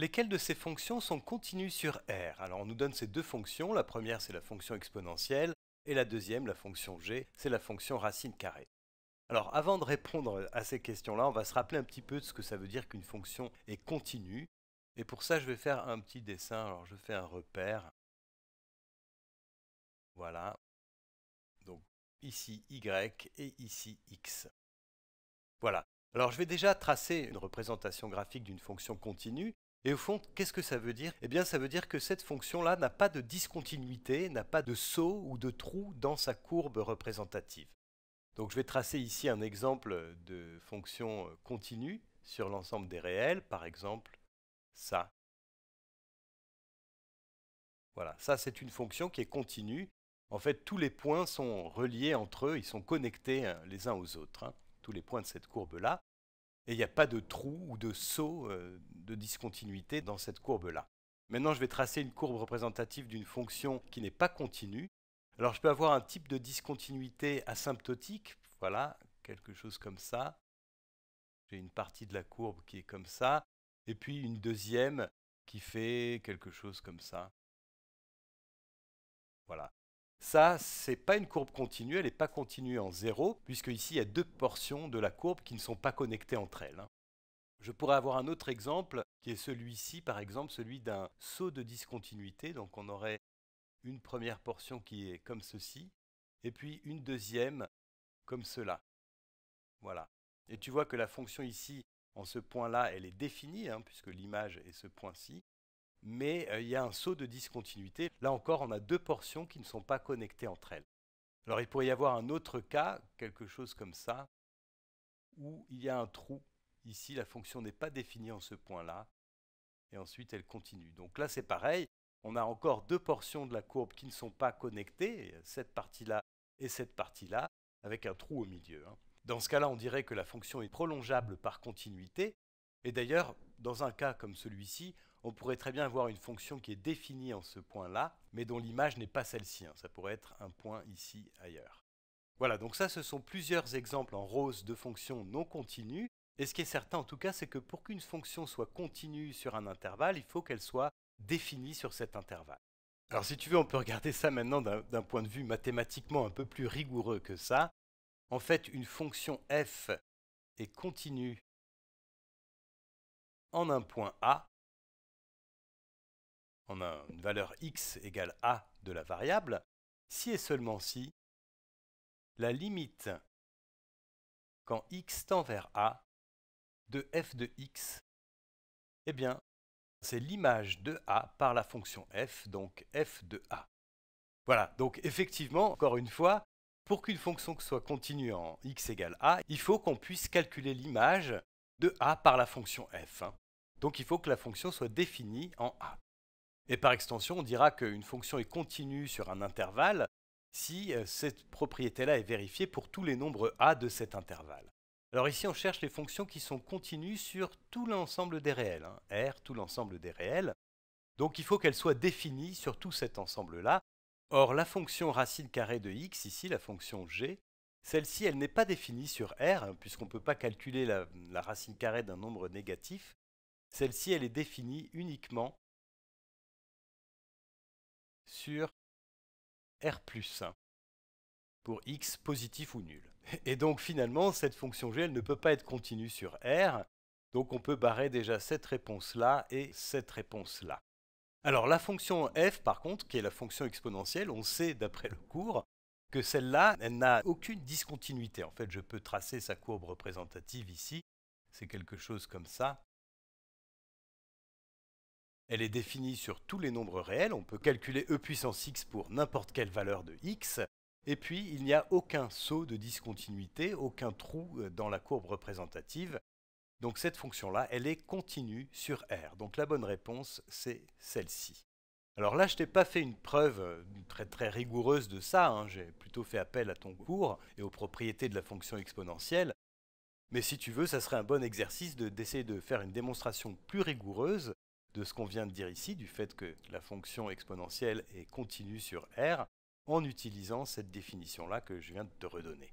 Lesquelles de ces fonctions sont continues sur R Alors on nous donne ces deux fonctions, la première c'est la fonction exponentielle et la deuxième, la fonction g, c'est la fonction racine carrée. Alors avant de répondre à ces questions-là, on va se rappeler un petit peu de ce que ça veut dire qu'une fonction est continue. Et pour ça, je vais faire un petit dessin. Alors je fais un repère. Voilà. Donc ici y et ici x. Voilà. Alors je vais déjà tracer une représentation graphique d'une fonction continue. Et au fond, qu'est-ce que ça veut dire Eh bien, ça veut dire que cette fonction-là n'a pas de discontinuité, n'a pas de saut ou de trou dans sa courbe représentative. Donc je vais tracer ici un exemple de fonction continue sur l'ensemble des réels, par exemple ça. Voilà, ça c'est une fonction qui est continue. En fait, tous les points sont reliés entre eux, ils sont connectés hein, les uns aux autres, hein. tous les points de cette courbe-là. Et il n'y a pas de trou ou de saut euh, de discontinuité dans cette courbe-là. Maintenant, je vais tracer une courbe représentative d'une fonction qui n'est pas continue. Alors, je peux avoir un type de discontinuité asymptotique, voilà, quelque chose comme ça. J'ai une partie de la courbe qui est comme ça, et puis une deuxième qui fait quelque chose comme ça. Voilà. Ça, ce n'est pas une courbe continue, elle n'est pas continue en zéro, puisque ici, il y a deux portions de la courbe qui ne sont pas connectées entre elles. Hein. Je pourrais avoir un autre exemple, qui est celui-ci, par exemple, celui d'un saut de discontinuité. Donc on aurait une première portion qui est comme ceci, et puis une deuxième comme cela. Voilà. Et tu vois que la fonction ici, en ce point-là, elle est définie, hein, puisque l'image est ce point-ci mais euh, il y a un saut de discontinuité. Là encore, on a deux portions qui ne sont pas connectées entre elles. Alors il pourrait y avoir un autre cas, quelque chose comme ça, où il y a un trou. Ici, la fonction n'est pas définie en ce point-là, et ensuite elle continue. Donc là, c'est pareil, on a encore deux portions de la courbe qui ne sont pas connectées, cette partie-là et cette partie-là, avec un trou au milieu. Hein. Dans ce cas-là, on dirait que la fonction est prolongeable par continuité, et d'ailleurs, dans un cas comme celui-ci, on pourrait très bien avoir une fonction qui est définie en ce point-là, mais dont l'image n'est pas celle-ci. Hein. Ça pourrait être un point ici, ailleurs. Voilà, donc ça, ce sont plusieurs exemples en rose de fonctions non continues. Et ce qui est certain, en tout cas, c'est que pour qu'une fonction soit continue sur un intervalle, il faut qu'elle soit définie sur cet intervalle. Alors si tu veux, on peut regarder ça maintenant d'un point de vue mathématiquement un peu plus rigoureux que ça. En fait, une fonction f est continue en un point A a une valeur x égale a de la variable, si et seulement si la limite quand x tend vers a de f de x, eh bien, c'est l'image de a par la fonction f, donc f de a. Voilà, donc effectivement, encore une fois, pour qu'une fonction soit continue en x égale a, il faut qu'on puisse calculer l'image de a par la fonction f. Hein. Donc il faut que la fonction soit définie en a. Et par extension, on dira qu'une fonction est continue sur un intervalle si euh, cette propriété-là est vérifiée pour tous les nombres a de cet intervalle. Alors ici, on cherche les fonctions qui sont continues sur tout l'ensemble des réels, hein. R, tout l'ensemble des réels. Donc il faut qu'elles soient définies sur tout cet ensemble-là. Or, la fonction racine carrée de x, ici, la fonction g, celle-ci, elle n'est pas définie sur R, hein, puisqu'on ne peut pas calculer la, racine carrée d'un nombre négatif. Celle-ci, elle est définie uniquement sur R pour x positif ou nul. Et donc finalement, cette fonction g, elle ne peut pas être continue sur R, donc on peut barrer déjà cette réponse-là et cette réponse-là. Alors la fonction f, par contre, qui est la fonction exponentielle, on sait d'après le cours que celle-là, elle n'a aucune discontinuité. En fait, je peux tracer sa courbe représentative ici, c'est quelque chose comme ça. Elle est définie sur tous les nombres réels, on peut calculer e puissance x pour n'importe quelle valeur de x, et puis il n'y a aucun saut de discontinuité, aucun trou euh, dans la courbe représentative, donc cette fonction-là, elle est continue sur R. Donc la bonne réponse, c'est celle-ci. Alors là, je t'ai pas fait une preuve euh, très très rigoureuse de ça, hein. j'ai plutôt fait appel à ton cours et aux propriétés de la fonction exponentielle, mais si tu veux, ça serait un bon exercice d'essayer de, faire une démonstration plus rigoureuse de ce qu'on vient de dire ici, du fait que la fonction exponentielle est continue sur R, en utilisant cette définition-là que je viens de te redonner.